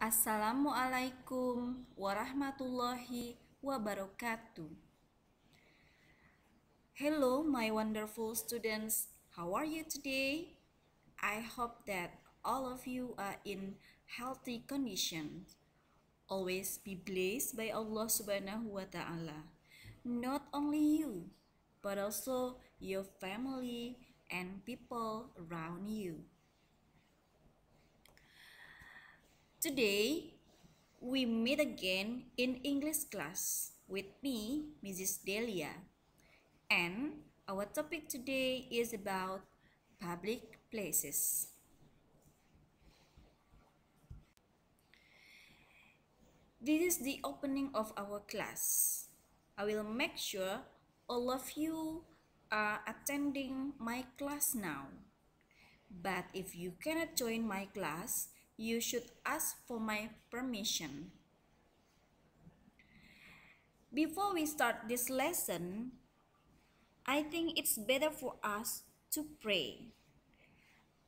Assalamualaikum warahmatullahi wabarakatuh. Hello, my wonderful students. How are you today? I hope that all of you are in healthy condition. Always be blessed by Allah Subhanahu wa Ta'ala. Not only you, but also your family and people around you. Today, we meet again in English class with me, Mrs. Delia. And our topic today is about public places. This is the opening of our class. I will make sure all of you are attending my class now. But if you cannot join my class, you should ask for my permission. Before we start this lesson, I think it's better for us to pray.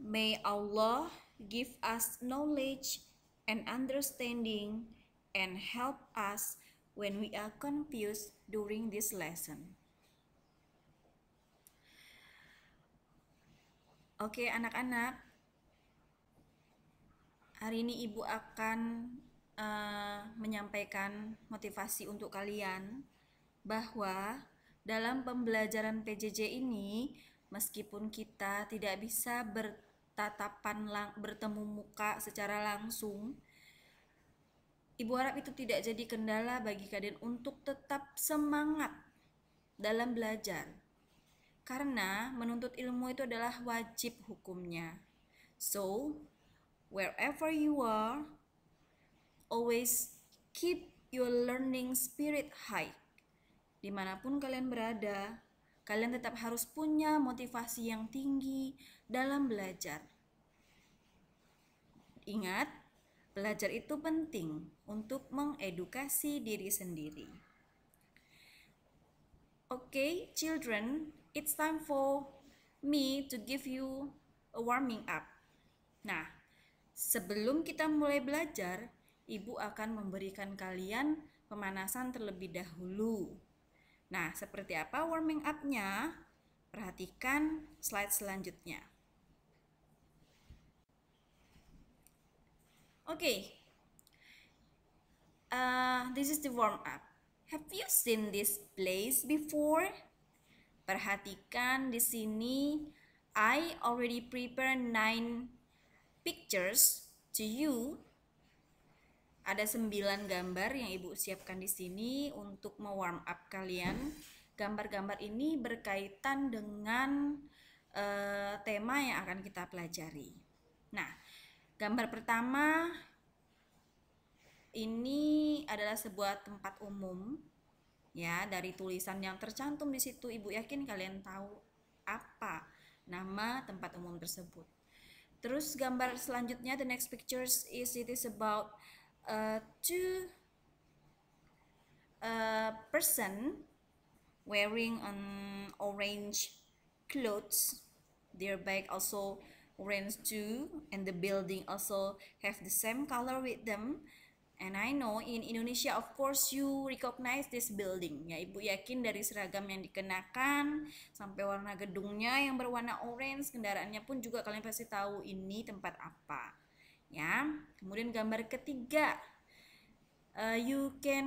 May Allah give us knowledge and understanding and help us when we are confused during this lesson. okay, anak-anak, Hari ini Ibu akan uh, menyampaikan motivasi untuk kalian bahwa dalam pembelajaran PJJ ini meskipun kita tidak bisa bertatapan lang bertemu muka secara langsung Ibu harap itu tidak jadi kendala bagi kalian untuk tetap semangat dalam belajar. Karena menuntut ilmu itu adalah wajib hukumnya. So, wherever you are, always keep your learning spirit high. Dimanapun kalian berada, kalian tetap harus punya motivasi yang tinggi dalam belajar. Ingat, belajar itu penting untuk mengedukasi diri sendiri. Okay, children, it's time for me to give you a warming up. Nah, Sebelum kita mulai belajar, ibu akan memberikan kalian pemanasan terlebih dahulu. Nah, seperti apa warming up-nya? Perhatikan slide selanjutnya. Okay, uh, eh, this is the warm up. Have you seen this place before? Perhatikan di sini, I already prepare nine pictures to you. Ada sembilan gambar yang Ibu siapkan di sini untuk mewarm up kalian. Gambar-gambar ini berkaitan dengan uh, tema yang akan kita pelajari. Nah, gambar pertama ini adalah sebuah tempat umum ya dari tulisan yang tercantum di situ ibu yakin kalian tahu apa nama tempat umum tersebut Terus gambar selanjutnya the next pictures is it is about uh, two uh, person wearing an orange clothes. Their bag also orange too and the building also have the same color with them. And I know in Indonesia of course you recognize this building ya ibu yakin dari seragam yang dikenakan sampai warna gedungnya yang berwarna orange kendaraannya pun juga kalian pasti tahu ini tempat apa ya kemudian gambar ketiga uh, you can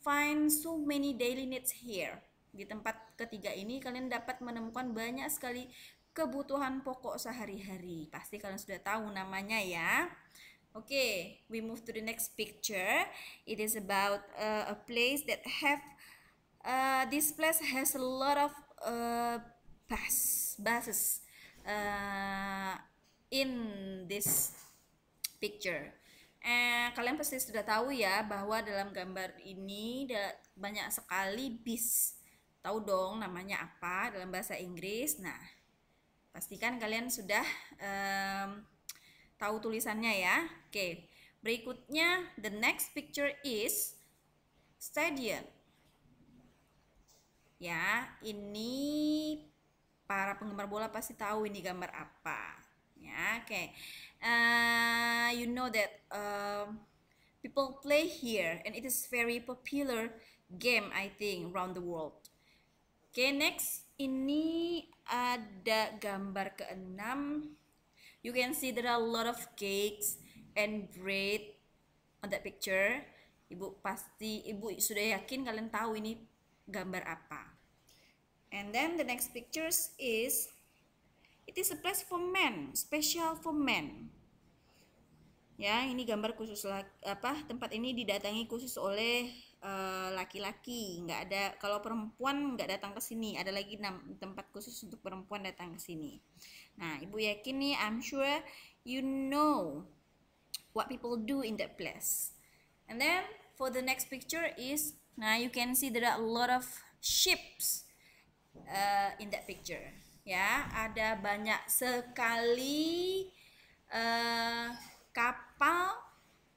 find so many daily needs here di tempat ketiga ini kalian dapat menemukan banyak sekali kebutuhan pokok sehari-hari pasti kalian sudah tahu namanya ya Okay, we move to the next picture. It is about uh, a place that have uh, this place has a lot of uh, bus, buses uh, in this picture. Eh, kalian pasti sudah tahu ya bahwa dalam gambar ini banyak sekali bis. Tahu dong namanya apa dalam bahasa Inggris. Nah, pastikan kalian sudah um, tahu tulisannya ya. Oke, berikutnya the next picture is stadium. Ya, ini para penggemar bola pasti tahu ini gambar apa. Ya, oke. Okay. Uh, eh, you know that uh, people play here and it is very popular game I think around the world. Oke, okay, next ini ada gambar keenam. You can see there are a lot of cakes and bread on that picture ibu pasti ibu sudah yakin kalian tahu ini gambar apa and then the next pictures is it is a place for men special for men ya ini gambar khusus apa tempat ini didatangi khusus oleh eh, laki-laki uh, nggak ada kalau perempuan nggak datang ke sini ada lagi tempat khusus untuk perempuan datang ke sini nah ibu yakin nih I'm sure you know what people do in that place. And then for the next picture is now nah, you can see there are a lot of ships uh, in that picture. Ya, ada banyak sekali uh, kapal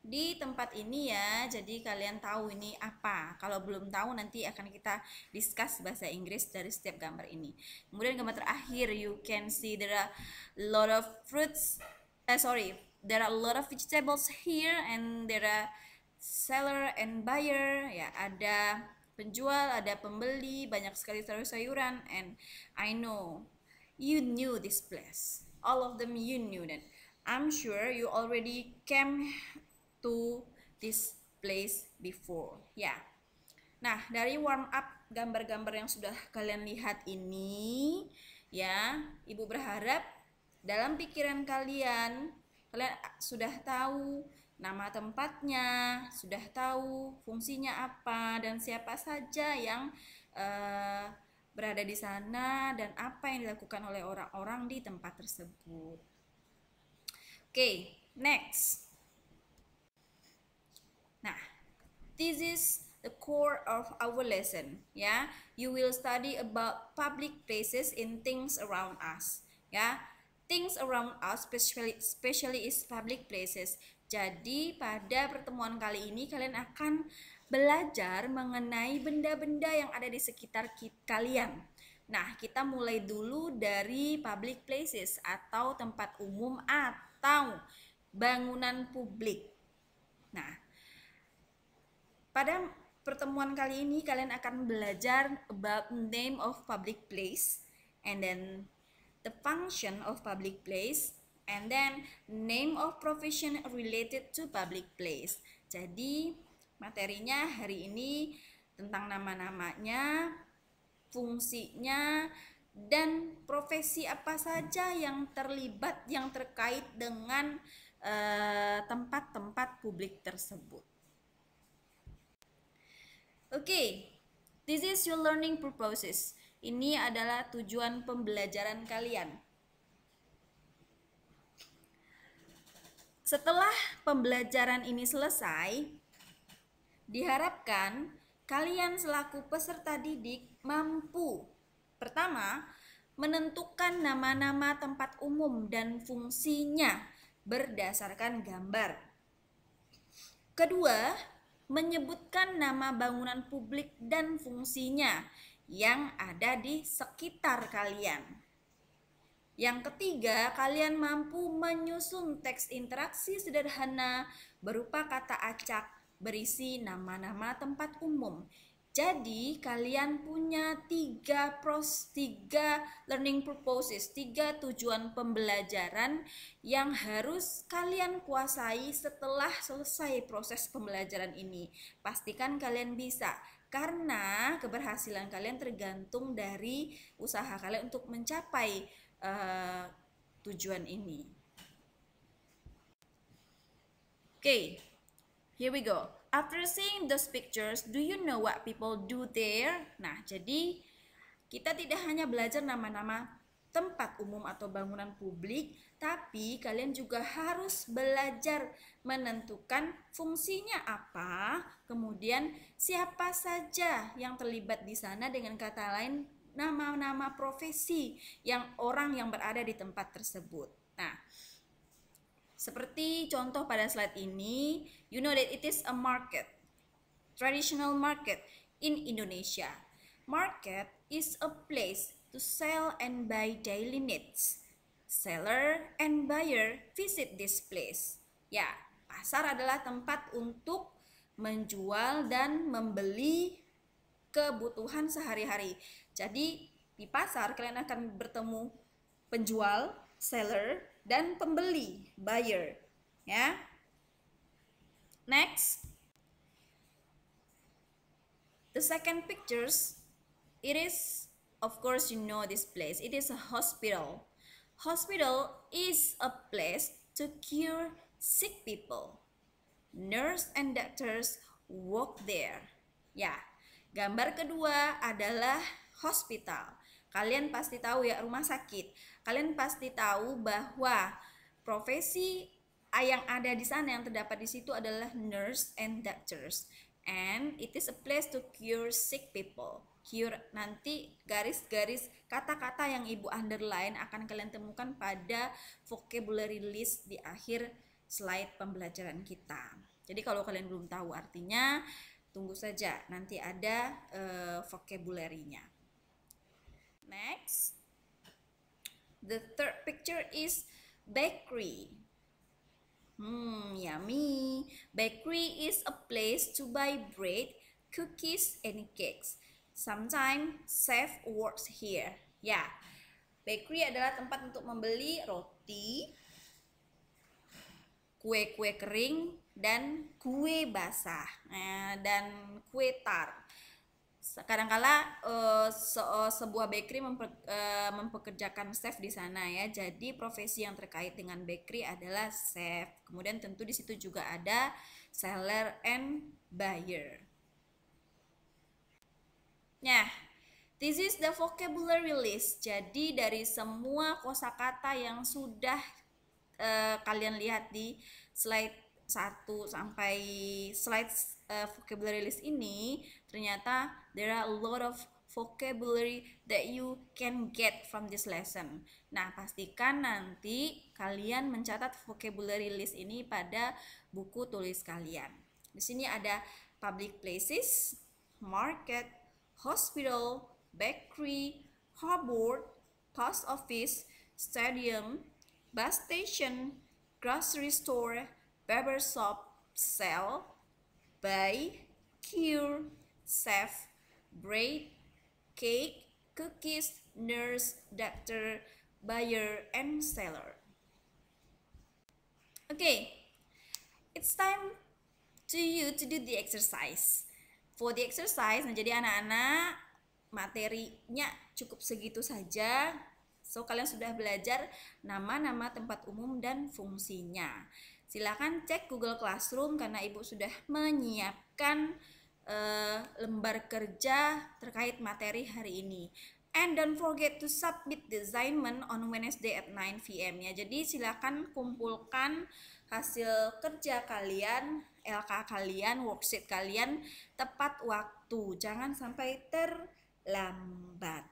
di tempat ini ya. Jadi kalian tahu ini apa. Kalau belum tahu nanti akan kita discuss bahasa Inggris dari setiap gambar ini. Kemudian gambar terakhir you can see there are a lot of fruits. Eh sorry, there are a lot of vegetables here and there are seller and buyer ya ada penjual ada pembeli banyak sekali sayur-sayuran and I know you knew this place all of them you knew that I'm sure you already came to this place before ya yeah. nah dari warm up gambar-gambar yang sudah kalian lihat ini ya ibu berharap dalam pikiran kalian kalian ah, sudah tahu nama tempatnya, sudah tahu fungsinya apa dan siapa saja yang uh, berada di sana dan apa yang dilakukan oleh orang-orang di tempat tersebut. Oke, okay, next. Nah, this is the core of our lesson, ya. Yeah? You will study about public places in things around us, ya. Yeah? things around us, especially, especially is public places. Jadi pada pertemuan kali ini kalian akan belajar mengenai benda-benda yang ada di sekitar kalian. Nah, kita mulai dulu dari public places atau tempat umum atau bangunan publik. Nah, pada pertemuan kali ini kalian akan belajar about name of public place and then the function of public place, and then name of profession related to public place. Jadi materinya hari ini tentang nama-namanya, fungsinya, dan profesi apa saja yang terlibat yang terkait dengan eh, tempat-tempat uh, publik tersebut. Oke, okay, this is your learning purposes. Ini adalah tujuan pembelajaran kalian. Setelah pembelajaran ini selesai, diharapkan kalian selaku peserta didik mampu pertama menentukan nama-nama tempat umum dan fungsinya berdasarkan gambar. Kedua, menyebutkan nama bangunan publik dan fungsinya yang ada di sekitar kalian. Yang ketiga, kalian mampu menyusun teks interaksi sederhana berupa kata acak berisi nama-nama tempat umum. Jadi, kalian punya tiga pros, tiga learning purposes, tiga tujuan pembelajaran yang harus kalian kuasai setelah selesai proses pembelajaran ini. Pastikan kalian bisa karena keberhasilan kalian tergantung dari usaha kalian untuk mencapai uh, tujuan ini. Okay, here we go. After seeing those pictures, do you know what people do there? Nah, jadi kita tidak hanya belajar nama-nama tempat umum atau bangunan publik, tapi kalian juga harus belajar menentukan fungsinya apa, kemudian siapa saja yang terlibat di sana dengan kata lain nama-nama profesi yang orang yang berada di tempat tersebut. Nah, seperti contoh pada slide ini, you know that it is a market, traditional market in Indonesia. Market is a place to sell and buy daily needs. Seller and buyer visit this place. Ya, pasar adalah tempat untuk menjual dan membeli kebutuhan sehari-hari. Jadi, di pasar kalian akan bertemu penjual, seller, dan pembeli, buyer, ya. Next. The second pictures it is of course you know this place it is a hospital hospital is a place to cure sick people nurse and doctors work there ya gambar kedua adalah hospital kalian pasti tahu ya rumah sakit kalian pasti tahu bahwa profesi yang ada di sana yang terdapat di situ adalah nurse and doctors and it is a place to cure sick people keyword nanti garis-garis kata-kata yang ibu underline akan kalian temukan pada vocabulary list di akhir slide pembelajaran kita. Jadi kalau kalian belum tahu artinya, tunggu saja nanti ada uh, vocabulary-nya. Next. The third picture is bakery. Hmm, yummy. Bakery is a place to buy bread, cookies, and cakes. Sometimes chef works here. Ya, yeah. bakery adalah tempat untuk membeli roti, kue-kue kering, dan kue basah, eh, dan kue tar. Kadangkala uh, se sebuah bakery memper, uh, mempekerjakan chef di sana ya. Jadi profesi yang terkait dengan bakery adalah chef. Kemudian tentu di situ juga ada seller and buyer. Nah, this is the vocabulary list. Jadi dari semua kosakata yang sudah uh, kalian lihat di slide 1 sampai slide uh, vocabulary list ini, ternyata there are a lot of vocabulary that you can get from this lesson. Nah, pastikan nanti kalian mencatat vocabulary list ini pada buku tulis kalian. Di sini ada public places, market, hospital, bakery, harbour, post office, stadium, bus station, grocery store, barber shop, cell, buy, cure, save, bread, cake, cookies, nurse, doctor, buyer, and seller. Okay, it's time to you to do the exercise. for the exercise nah jadi anak-anak materinya cukup segitu saja so kalian sudah belajar nama-nama tempat umum dan fungsinya silahkan cek Google Classroom karena ibu sudah menyiapkan uh, lembar kerja terkait materi hari ini And don't forget to submit the assignment on Wednesday at 9 p.m. ya. Jadi silakan kumpulkan hasil kerja kalian LK kalian, worksheet kalian tepat waktu. Jangan sampai terlambat.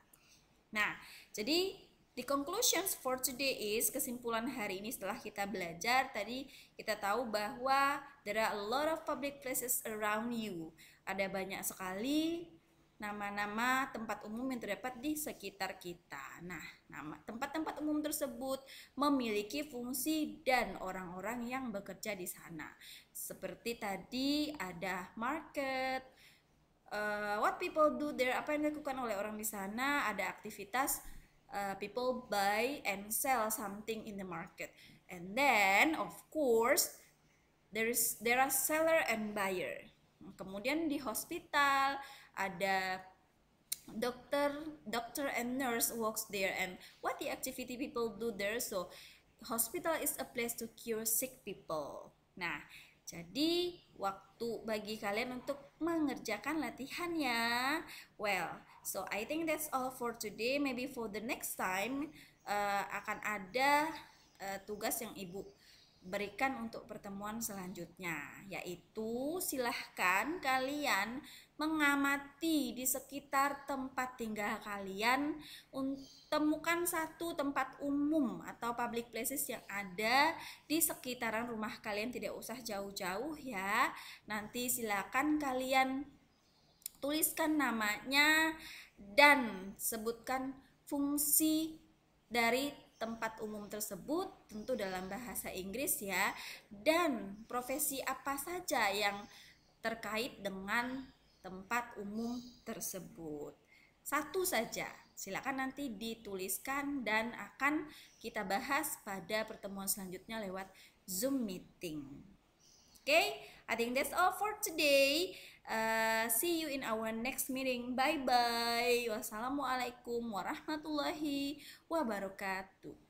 Nah, jadi the conclusions for today is kesimpulan hari ini setelah kita belajar tadi kita tahu bahwa there are a lot of public places around you. Ada banyak sekali nama-nama tempat umum yang terdapat di sekitar kita. Nah, nama tempat-tempat umum tersebut memiliki fungsi dan orang-orang yang bekerja di sana. Seperti tadi ada market, uh, what people do there, apa yang dilakukan oleh orang di sana, ada aktivitas uh, people buy and sell something in the market. And then of course there is there are seller and buyer. Kemudian di hospital ada dokter, dokter and nurse works there and what the activity people do there so hospital is a place to cure sick people. Nah, jadi waktu bagi kalian untuk mengerjakan latihannya. Well, so I think that's all for today. Maybe for the next time uh, akan ada uh, tugas yang ibu berikan untuk pertemuan selanjutnya, yaitu silahkan kalian mengamati di sekitar tempat tinggal kalian, temukan satu tempat umum atau public places yang ada di sekitaran rumah kalian, tidak usah jauh-jauh ya. Nanti silahkan kalian tuliskan namanya dan sebutkan fungsi dari tempat umum tersebut tentu dalam bahasa Inggris ya dan profesi apa saja yang terkait dengan tempat umum tersebut. Satu saja, silakan nanti dituliskan dan akan kita bahas pada pertemuan selanjutnya lewat Zoom meeting. Okay, I think that's all for today. Uh, see you in our next meeting. Bye bye. Wassalamualaikum warahmatullahi wabarakatuh.